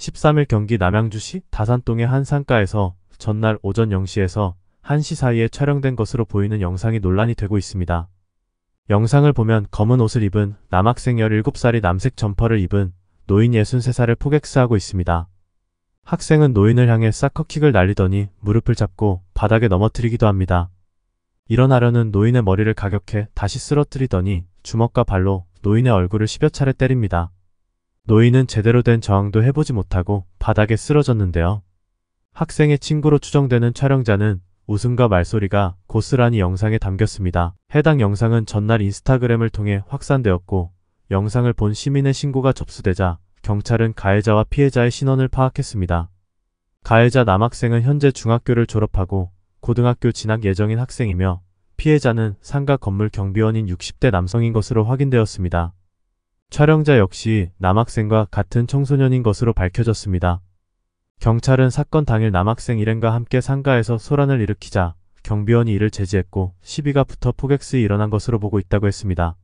13일 경기 남양주시 다산동의 한상가에서 전날 오전 0시에서 1시 사이에 촬영된 것으로 보이는 영상이 논란이 되고 있습니다. 영상을 보면 검은 옷을 입은 남학생 17살이 남색 점퍼를 입은 노인 63살을 포객스하고 있습니다. 학생은 노인을 향해 사커킥을 날리더니 무릎을 잡고 바닥에 넘어뜨리기도 합니다. 일어나려는 노인의 머리를 가격해 다시 쓰러뜨리더니 주먹과 발로 노인의 얼굴을 10여 차례 때립니다. 노인은 제대로 된 저항도 해보지 못하고 바닥에 쓰러졌는데요. 학생의 친구로 추정되는 촬영자는 웃음과 말소리가 고스란히 영상에 담겼습니다. 해당 영상은 전날 인스타그램을 통해 확산되었고 영상을 본 시민의 신고가 접수되자 경찰은 가해자와 피해자의 신원을 파악했습니다. 가해자 남학생은 현재 중학교를 졸업하고 고등학교 진학 예정인 학생이며 피해자는 상가 건물 경비원인 60대 남성인 것으로 확인되었습니다. 촬영자 역시 남학생과 같은 청소년인 것으로 밝혀졌습니다. 경찰은 사건 당일 남학생 일행과 함께 상가에서 소란을 일으키자 경비원이 이를 제지했고 시비가 붙어 포객스에 일어난 것으로 보고 있다고 했습니다.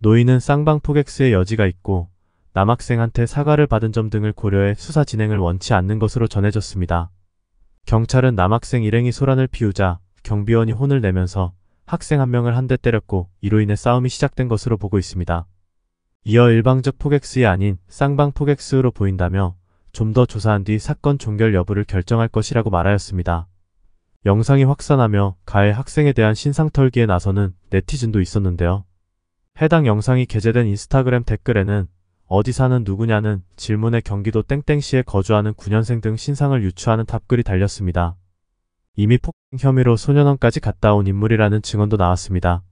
노인은 쌍방 포객스의 여지가 있고 남학생한테 사과를 받은 점 등을 고려해 수사 진행을 원치 않는 것으로 전해졌습니다. 경찰은 남학생 일행이 소란을 피우자 경비원이 혼을 내면서 학생 한 명을 한 대 때렸고 이로 인해 싸움이 시작된 것으로 보고 있습니다. 이어 일방적 포객스이 아닌 쌍방 포객스로 보인다며 좀 더 조사한 뒤 사건 종결 여부를 결정할 것이라고 말하였습니다. 영상이 확산하며 가해 학생에 대한 신상 털기에 나서는 네티즌도 있었는데요. 해당 영상이 게재된 인스타그램 댓글에는 어디 사는 누구냐는 질문에 경기도 땡땡시에 거주하는 9년생 등 신상을 유추하는 답글이 달렸습니다. 이미 폭행 혐의로 소년원까지 갔다 온 인물이라는 증언도 나왔습니다.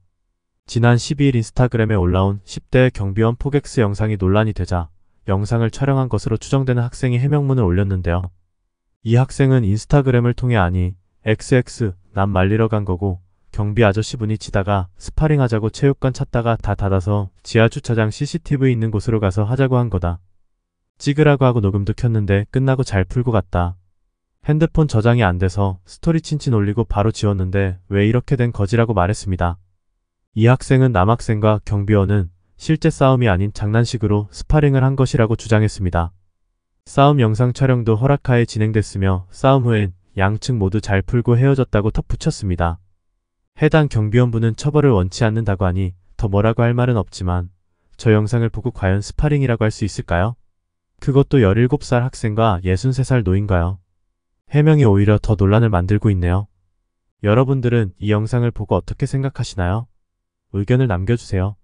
지난 12일 인스타그램에 올라온 10대 경비원 포객스 영상이 논란이 되자 영상을 촬영한 것으로 추정되는 학생이 해명문을 올렸는데요. 이 학생은 인스타그램을 통해 아니 XX 난 말리러 간 거고 경비 아저씨분이 치다가 스파링 하자고 체육관 찾다가 다 닫아서 지하 주차장 CCTV 있는 곳으로 가서 하자고 한 거다. 찍으라고 하고 녹음도 켰는데 끝나고 잘 풀고 갔다. 핸드폰 저장이 안 돼서 스토리 친친 올리고 바로 지웠는데 왜 이렇게 된 거지라고 말했습니다. 이 학생은 남학생과 경비원은 실제 싸움이 아닌 장난식으로 스파링을 한 것이라고 주장했습니다. 싸움 영상 촬영도 허락하에 진행됐으며 싸움 후엔 양측 모두 잘 풀고 헤어졌다고 덧붙였습니다. 해당 경비원분은 처벌을 원치 않는다고 하니 더 뭐라고 할 말은 없지만 저 영상을 보고 과연 스파링이라고 할 수 있을까요? 그것도 17살 학생과 63살 노인가요? 해명이 오히려 더 논란을 만들고 있네요. 여러분들은 이 영상을 보고 어떻게 생각하시나요? 의견을 남겨주세요.